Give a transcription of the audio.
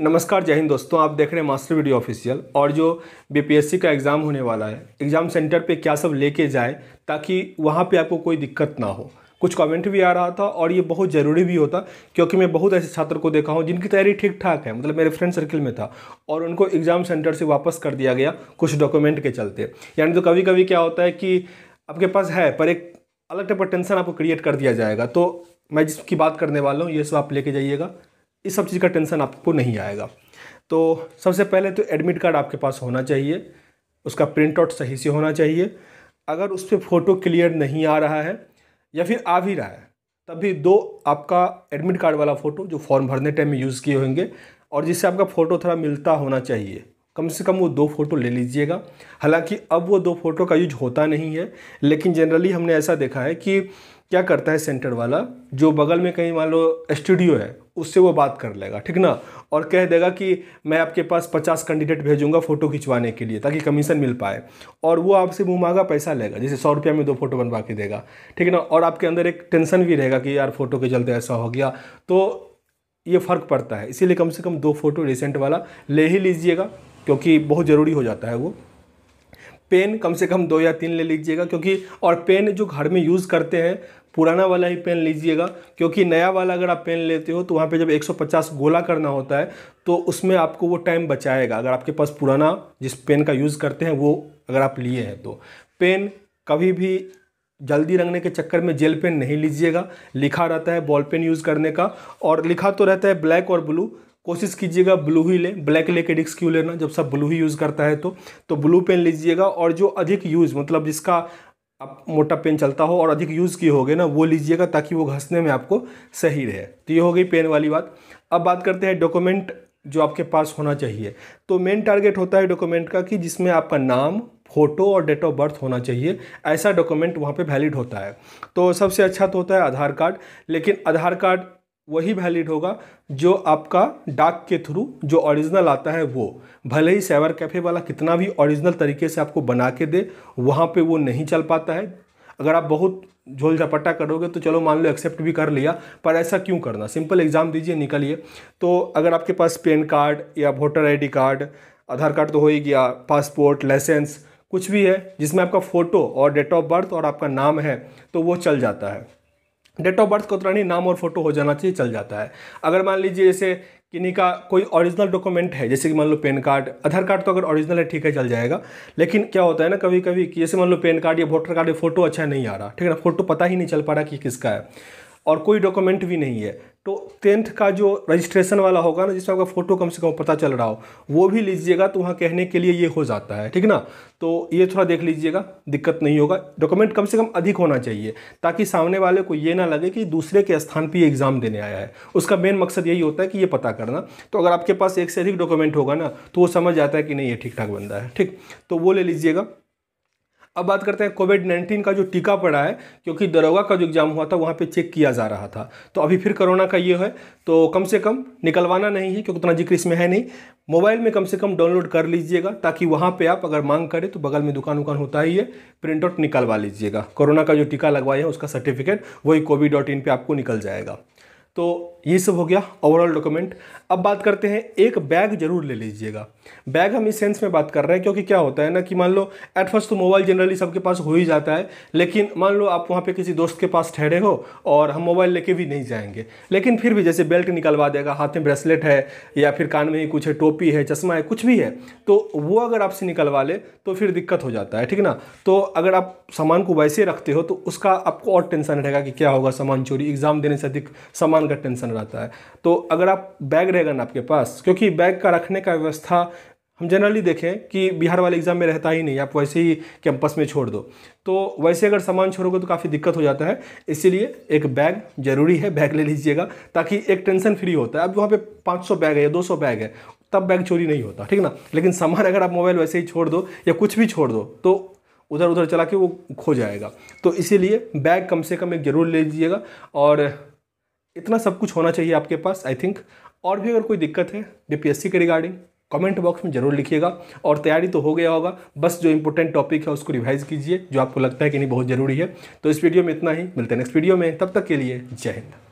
नमस्कार जय हिंद दोस्तों आप देख रहे हैं मास्टर वीडियो ऑफिशियल और जो बीपीएससी का एग्ज़ाम होने वाला है एग्ज़ाम सेंटर पे क्या सब लेके जाए ताकि वहाँ पे आपको कोई दिक्कत ना हो कुछ कमेंट भी आ रहा था और ये बहुत ज़रूरी भी होता क्योंकि मैं बहुत ऐसे छात्र को देखा हूँ जिनकी तैयारी ठीक ठाक है मतलब मेरे फ्रेंड सर्किल में था और उनको एग्ज़ाम सेंटर से वापस कर दिया गया कुछ डॉक्यूमेंट के चलते यानी तो कभी कभी क्या होता है कि आपके पास है पर एक अलग टाइप का टेंशन आपको क्रिएट कर दिया जाएगा तो मैं जिसकी बात करने वाला हूँ ये सब आप लेके जाइएगा इस सब चीज़ का टेंशन आपको नहीं आएगा तो सबसे पहले तो एडमिट कार्ड आपके पास होना चाहिए उसका प्रिंट आउट सही से होना चाहिए अगर उस पर फ़ोटो क्लियर नहीं आ रहा है या फिर आ भी रहा है तब भी दो आपका एडमिट कार्ड वाला फ़ोटो जो फॉर्म भरने टाइम में यूज़ किए होंगे और जिससे आपका फ़ोटो थोड़ा मिलता होना चाहिए कम से कम वो दो फ़ोटो ले लीजिएगा हालांकि अब वो दो फ़ोटो का यूज होता नहीं है लेकिन जनरली हमने ऐसा देखा है कि क्या करता है सेंटर वाला जो बगल में कहीं मान लो स्टूडियो है उससे वो बात कर लेगा ठीक ना और कह देगा कि मैं आपके पास पचास कैंडिडेट भेजूंगा फ़ोटो खिंचवाने के लिए ताकि कमीशन मिल पाए और वो आपसे मुँह मांगा पैसा लेगा जैसे सौ रुपया में दो फोटो बनवा के देगा ठीक ना और आपके अंदर एक टेंशन भी रहेगा कि यार फोटो के चलते ऐसा हो गया तो ये फ़र्क पड़ता है इसीलिए कम से कम दो फोटो रिसेंट वाला ले ही लीजिएगा क्योंकि बहुत ज़रूरी हो जाता है वो पेन कम से कम दो या तीन ले लीजिएगा क्योंकि और पेन जो घर में यूज़ करते हैं पुराना वाला ही पेन लीजिएगा क्योंकि नया वाला अगर आप पेन लेते हो तो वहाँ पे जब 150 गोला करना होता है तो उसमें आपको वो टाइम बचाएगा अगर आपके पास पुराना जिस पेन का यूज़ करते हैं वो अगर आप लिए हैं तो पेन कभी भी जल्दी रंगने के चक्कर में जेल पेन नहीं लीजिएगा लिखा रहता है बॉल पेन यूज़ करने का और लिखा तो रहता है ब्लैक और ब्लू कोशिश कीजिएगा ब्लू ही लें ब्लैक लेके डिक्स क्यों लेना जब सब ब्लू ही यूज़ करता है तो तो ब्लू पेन लीजिएगा और जो अधिक यूज़ मतलब जिसका आप मोटा पेन चलता हो और अधिक यूज़ किए होगे ना वो लीजिएगा ताकि वो घसने में आपको सही रहे तो ये हो गई पेन वाली बात अब बात करते हैं डॉक्यूमेंट जो आपके पास होना चाहिए तो मेन टारगेट होता है डॉक्यूमेंट का कि जिसमें आपका नाम फ़ोटो और डेट ऑफ बर्थ होना चाहिए ऐसा डॉक्यूमेंट वहाँ पे वैलिड होता है तो सबसे अच्छा तो होता है आधार कार्ड लेकिन आधार कार्ड वही वैलिड होगा जो आपका डाक के थ्रू जो ओरिजिनल आता है वो भले ही साइबर कैफ़े वाला कितना भी ओरिजिनल तरीके से आपको बना के दे वहाँ पे वो नहीं चल पाता है अगर आप बहुत झोल झपट्टा करोगे तो चलो मान लो एक्सेप्ट भी कर लिया पर ऐसा क्यों करना सिंपल एग्ज़ाम दीजिए निकलिए तो अगर आपके पास पेन कार्ड या voter I card Aadhaar card तो हो ही गया पासपोर्ट लाइसेंस कुछ भी है जिसमें आपका फ़ोटो और डेट ऑफ बर्थ और आपका नाम है तो वो चल जाता है डेट ऑफ बर्थ का उतना ही नाम और फोटो हो जाना चाहिए चल जाता है अगर मान लीजिए जैसे किन्हीं का कोई ओरिजिनल डॉक्यूमेंट है जैसे कि मान लो पेन कार्ड आधार कार्ड तो अगर ओरिजिनल है ठीक है चल जाएगा लेकिन क्या होता है ना कभी कभी कि जैसे मान लो पेन कार्ड या वोटर कार्ड या फोटो अच्छा नहीं आ रहा ठीक है ना फोटो पता ही नहीं चल पा रहा कि किसका है और कोई डॉक्यूमेंट भी नहीं है तो टेंथ का जो रजिस्ट्रेशन वाला होगा ना जिसमें आपका फ़ोटो कम से कम पता चल रहा हो वो भी लीजिएगा तो वहाँ कहने के लिए ये हो जाता है ठीक ना तो ये थोड़ा देख लीजिएगा दिक्कत नहीं होगा डॉक्यूमेंट कम से कम अधिक होना चाहिए ताकि सामने वाले को ये ना लगे कि दूसरे के स्थान पर एग्ज़ाम देने आया है उसका मेन मकसद यही होता है कि ये पता करना तो अगर आपके पास एक से अधिक डॉक्यूमेंट होगा ना तो वो समझ आता है कि नहीं ये ठीक ठाक बनता है ठीक तो वो ले लीजिएगा अब बात करते हैं कोविड नाइन्टीन का जो टीका पड़ा है क्योंकि दरोगा का जो एग्ज़ाम हुआ था वहाँ पे चेक किया जा रहा था तो अभी फिर कोरोना का ये है तो कम से कम निकलवाना नहीं है क्योंकि उतना जिक्र इसमें है नहीं मोबाइल में कम से कम डाउनलोड कर लीजिएगा ताकि वहाँ पे आप अगर मांग करें तो बगल में दुकान उकान होता ही है प्रिंट आउट निकलवा लीजिएगा कोरोना का जो टीका लगवाया है उसका सर्टिफिकेट वही कोविड डॉट इन पर आपको निकल जाएगा तो ये सब हो गया ओवरऑल डॉक्यूमेंट अब बात करते हैं एक बैग जरूर ले लीजिएगा बैग हम इस सेंस में बात कर रहे हैं क्योंकि क्या होता है ना कि मान लो एट फर्स्ट तो मोबाइल जनरली सबके पास हो ही जाता है लेकिन मान लो आप वहाँ पे किसी दोस्त के पास ठहरे हो और हम मोबाइल लेके भी नहीं जाएंगे लेकिन फिर भी जैसे बेल्ट निकलवा देगा हाथ में ब्रेसलेट है या फिर कान में ही कुछ है टोपी है चश्मा है कुछ भी है तो वो अगर आपसे निकलवा ले तो फिर दिक्कत हो जाता है ठीक ना तो अगर आप सामान को वैसे रखते हो तो उसका आपको और टेंशन रहेगा कि क्या होगा सामान चोरी एग्ज़ाम देने से अधिक सामान का टेंशन रहता है तो अगर आप बैग रहेगा ना आपके पास क्योंकि बैग का रखने का व्यवस्था हम जनरली देखें कि बिहार वाले एग्ज़ाम में रहता ही नहीं आप वैसे ही कैंपस में छोड़ दो तो वैसे अगर सामान छोड़ोगे तो काफ़ी दिक्कत हो जाता है इसीलिए एक बैग ज़रूरी है बैग ले लीजिएगा ताकि एक टेंशन फ्री होता है अब वहाँ पे 500 बैग है या 200 बैग है तब बैग चोरी नहीं होता ठीक ना लेकिन सामान अगर आप मोबाइल वैसे ही छोड़ दो या कुछ भी छोड़ दो तो उधर उधर चला के वो खो जाएगा तो इसीलिए बैग कम से कम एक ज़रूर ले लीजिएगा और इतना सब कुछ होना चाहिए आपके पास आई थिंक और भी अगर कोई दिक्कत है डी के रिगार्डिंग कमेंट बॉक्स में जरूर लिखिएगा और तैयारी तो हो गया होगा बस जो इंपॉर्टेंट टॉपिक है उसको रिवाइज कीजिए जो आपको लगता है कि नहीं बहुत ज़रूरी है तो इस वीडियो में इतना ही मिलते हैं नेक्स्ट वीडियो में तब तक के लिए जय हिंद